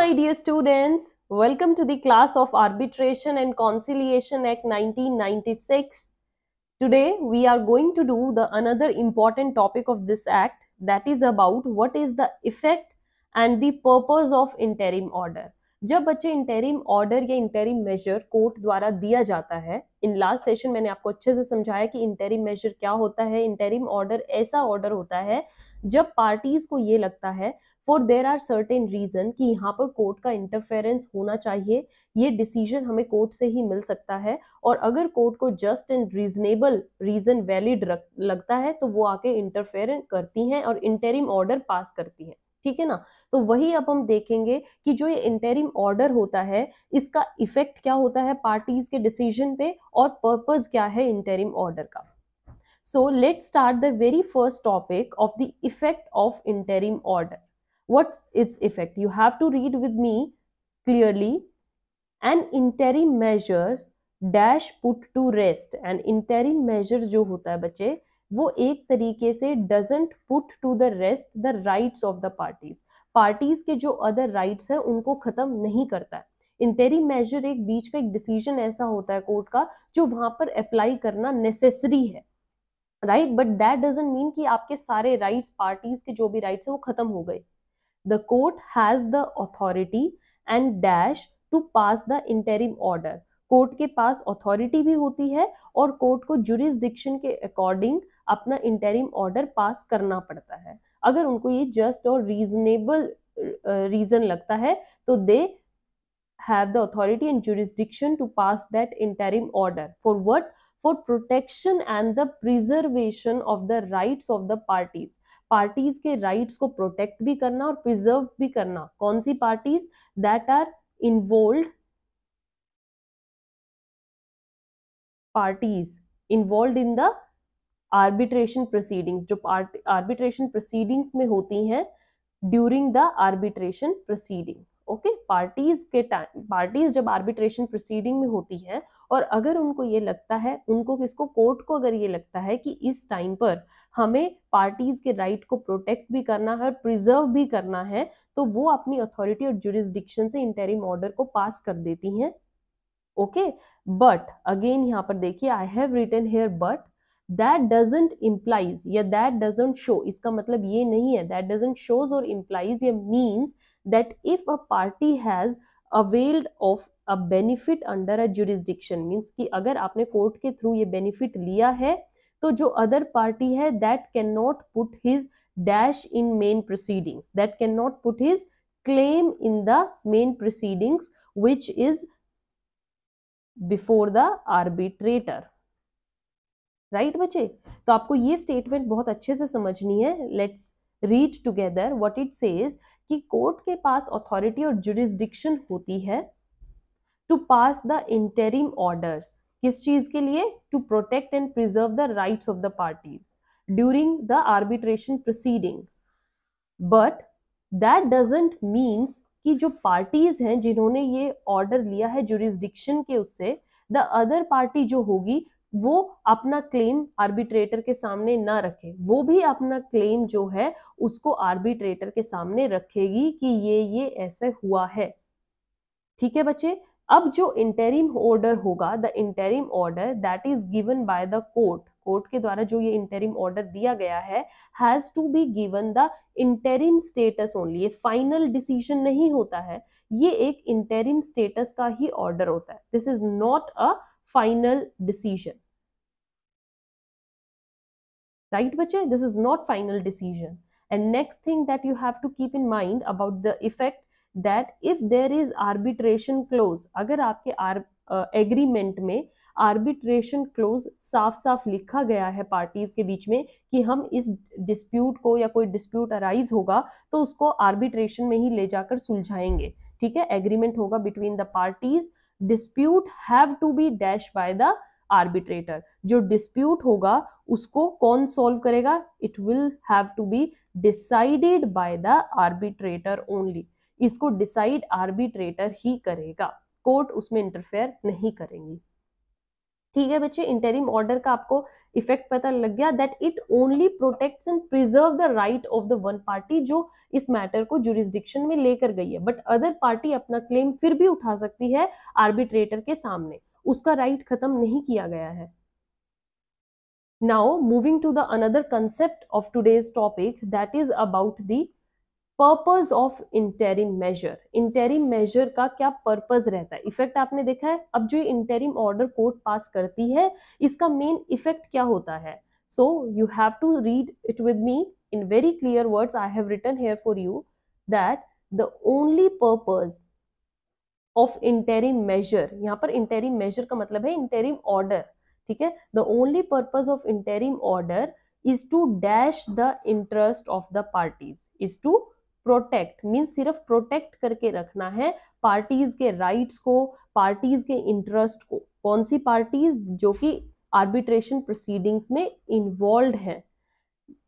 my dear students. Welcome to the class of Arbitration and Conciliation Act 1996. Today we are going to do the another important topic of this act that is about what is the effect and the purpose of interim order. जब बच्चे interim order या interim measure court द्वारा दिया जाता है in last session मैंने आपको अच्छे से समझाया कि इंटेरिम मेजर क्या होता है इंटेरिम ऑर्डर ऐसा ऑर्डर होता है जब पार्टीज को ये लगता है for there are certain reason कि यहाँ पर कोर्ट का इंटरफेरेंस होना चाहिए ये डिसीजन हमें कोर्ट से ही मिल सकता है और अगर कोर्ट को just and reasonable reason valid लगता है तो वो आके इंटरफेयर करती हैं और इंटेरिम ऑर्डर पास करती हैं ठीक है ना तो वही अब हम देखेंगे कि जो ये इंटेरिम ऑर्डर होता है इसका इफेक्ट क्या होता है पार्टीज के डिसीजन पे और पर्पज क्या है इंटेरिम ऑर्डर का So let's start the very first topic of the effect of interim order. What's its effect? You have to read with me clearly. An interim measures dash put to rest and interim measure जो होता है बच्चे वो एक तरीके से doesn't put to the rest the rights of the parties parties के जो अदर राइट्स हैं उनको ख़त्म नहीं करता है इंटेरिम मेजर एक बीच का एक डिसीजन ऐसा होता है कोर्ट का जो वहाँ पर अप्लाई करना नेसेसरी है right but that doesn't mean कि आपके सारे राइट्स पार्टीज के जो भी राइट्स हैं वो खत्म हो गए the court has the authority and dash to pass the interim order court के पास अथॉरिटी भी होती है और कोर्ट को जुरिस्डिक्शन के अकॉर्डिंग अपना इंटेरिम ऑर्डर पास करना पड़ता है अगर उनको ये जस्ट और रीजनेबल रीजन लगता है तो they have the authority and jurisdiction to pass that interim order for what for protection and the preservation of the rights of the parties parties के rights को protect भी करना और preserve भी करना कौन सी parties that are involved parties involved in the arbitration proceedings जो arbitration proceedings में होती हैं during the arbitration proceeding okay parties के टाइम पार्टीज जब आर्बिट्रेशन प्रोसीडिंग में होती हैं और अगर उनको ये लगता है उनको किसको कोर्ट को अगर ये लगता है कि इस टाइम पर हमें पार्टीज के राइट को प्रोटेक्ट भी करना है और प्रिजर्व भी करना है तो वो अपनी अथॉरिटी और जुरिस्डिक्शन से इंटेरिम ऑर्डर को पास कर देती हैं ओके बट अगेन यहाँ पर देखिए I have written here but that doesn't implies या दैट डजेंट शो इसका मतलब ये नहीं है दैट डजेंट शोज और इम्प्लाइज या means that if a party has availed of a benefit under a jurisdiction means कि अगर आपने कोर्ट के थ्रू ये बेनिफिट लिया है तो जो अदर पार्टी है that can not put his dash in main proceedings that can not put his claim in the main proceedings which is before the arbitrator right right, बच्चे तो आपको ये स्टेटमेंट बहुत अच्छे से समझनी है let's read together what it says कि कोर्ट के पास अथॉरिटी और जुरिस्डिक्शन होती है to pass the interim orders किस चीज के लिए to protect and preserve the rights of the parties during the arbitration proceeding but that doesn't means कि जो पार्टीज हैं जिन्होंने ये ऑर्डर लिया है जुरिस्डिक्शन के उससे द अदर पार्टी जो होगी वो अपना क्लेम आर्बिट्रेटर के सामने ना रखे वो भी अपना क्लेम जो है उसको आर्बिट्रेटर के सामने रखेगी कि ये ये ऐसे हुआ है ठीक है बच्चे अब जो इंटेरिम ऑर्डर होगा the interim order that is given by the court court के द्वारा जो ये इंटेरिम ऑर्डर दिया गया है has to be given the interim status only ये फाइनल डिसीजन नहीं होता है ये एक इंटेरिम स्टेटस का ही ऑर्डर होता है this is not a final decision right bache this is not final decision and next thing that you have to keep in mind about the effect that if there is arbitration clause agar aapke agreement uh, में arbitration clause साफ साफ लिखा गया है parties के बीच में कि हम इस डिस्प्यूट को या कोई डिस्प्यूट अराइज होगा तो उसको आर्बिट्रेशन में ही ले जाकर सुलझाएंगे ठीक है एग्रीमेंट होगा between the parties dispute have to be dash by the arbitrator जो डिस्प्यूट होगा उसको कौन सॉल्व करेगा it will have to be decided by the arbitrator only इसको डिसाइड आर्बिट्रेटर ही करेगा कोर्ट उसमें इंटरफेयर नहीं करेंगी ठीक है बच्चे इंटरिम ऑर्डर का आपको इफेक्ट पता लग गया that it only protects and preserve the right of the one party जो इस मैटर को जुरिस्डिक्शन में लेकर गई है बट अदर पार्टी अपना क्लेम फिर भी उठा सकती है आर्बिट्रेटर के सामने उसका राइट right खत्म नहीं किया गया है now moving to the another concept of today's topic that is about the purpose of interim measure interim measure का क्या पर्पज रहता है इफेक्ट आपने देखा है अब जो इंटेरिम ऑर्डर कोर्ट पास करती है इसका मेन इफेक्ट क्या होता है so you have to read it with me in very clear words I have written here for you that the only purpose of interim measure यहाँ पर इंटेरिम मेजर का मतलब है इंटेरिम ऑर्डर ठीक है the only purpose of interim order is to dash the interest of the parties is to protect mean सिर्फ protect करके रखना है पार्टीज के राइट्स को पार्टीज के इंटरेस्ट को कौन सी पार्टीज जो कि आर्बिट्रेशन प्रोसीडिंग्स में इन्वॉल्व हैं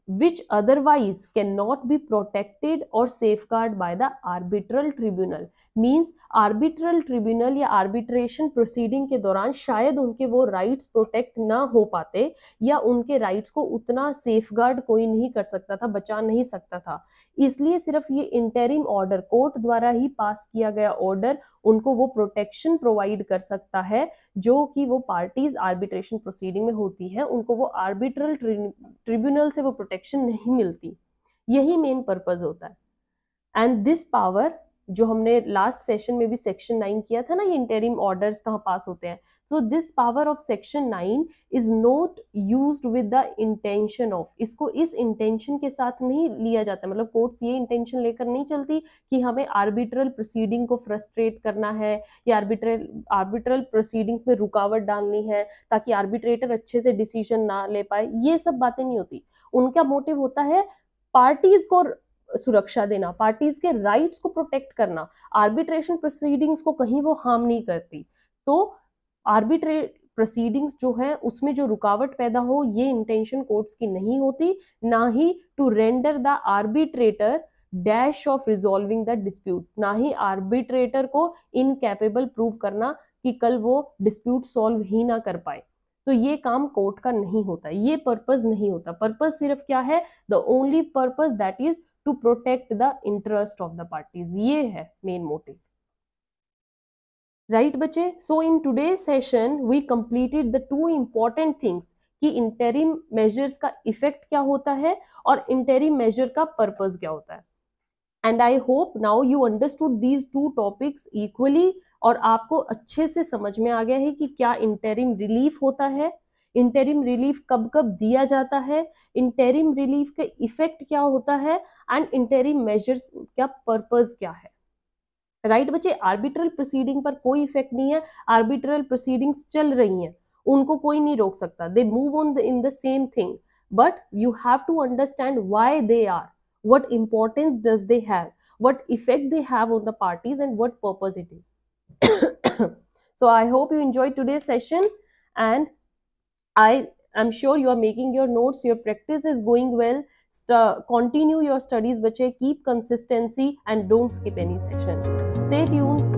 which otherwise cannot be protected or safeguarded by the arbitral tribunal means arbitral tribunal या arbitration proceeding के दौरान शायद उनके वो rights protect ना हो पाते या उनके rights को उतना safeguard कोई नहीं कर सकता था बचा नहीं सकता था इसलिए सिर्फ ये interim order कोर्ट द्वारा ही पास किया गया order उनको वो protection provide कर सकता है जो कि वो parties arbitration proceeding में होती हैं उनको वो arbitral tribunal से वो प्रोटेक्शन नहीं मिलती यही मेन पर्पज होता है एंड दिस पावर जो हमने लास्ट सेशन में भी सेक्शन नाइन किया था ना ये इंटेरिम ऑर्डर्स कहाँ पास होते हैं so this power of section nine is not use with the intention of इसको इस इंटेंशन के साथ नहीं लिया जाता मतलब कोर्ट्स ये इंटेंशन लेकर नहीं चलती कि हमें आर्बिट्रल प्रोसीडिंग को फ्रस्ट्रेट करना है या आर्बिट्रल आर्बिट्रल प्रोसीडिंग्स में रुकावट डालनी है ताकि आर्बिट्रेटर अच्छे से डिसीजन ना ले पाए ये सब बातें नहीं होती उनका मोटिव होता है पार्टीज को सुरक्षा देना पार्टीज के राइट्स को प्रोटेक्ट करना आर्बिट्रेशन प्रोसीडिंग्स को कहीं वो हार्म नहीं करती तो आर्बिट्रेट प्रोसीडिंग्स जो है उसमें जो रुकावट पैदा हो ये इंटेंशन कोर्ट्स की नहीं होती ना ही to render the arbitrator dash of resolving the dispute ना ही आर्बिट्रेटर को इनकेपेबल प्रूव करना कि कल वो डिस्प्यूट सॉल्व ही ना कर पाए तो ये काम कोर्ट का नहीं होता ये पर्पज नहीं होता पर्पज सिर्फ क्या है the only purpose that is to protect the interest of the parties ये है मेन मोटिव राइट बच्चे so in today session we completed the two important things कि इंटेरिम मेजर्स का इफेक्ट क्या होता है और इंटेरिम मेजर का पर्पज क्या होता है and I hope now you understood these two topics equally और आपको अच्छे से समझ में आ गया है कि क्या इंटेरिम रिलीफ होता है इंटेरिम रिलीफ कब कब दिया जाता है इंटेरिम रिलीफ के इफेक्ट क्या होता है एंड इंटेरिम मेजर्स क्या पर्पज क्या है राइट right, बच्चे आर्बिट्रल प्रोसीडिंग पर कोई इफेक्ट नहीं है आर्बिट्रल प्रोसीडिंग्स चल रही हैं उनको कोई नहीं रोक सकता they move on in the same thing but you have to understand why they are what importance does they have what effect they have on the parties and what purpose it is so I hope you enjoyed today session and I am sure you are making your notes, your practice is going well. St continue your studies, bache. Keep consistency and don't skip any section. Stay tuned.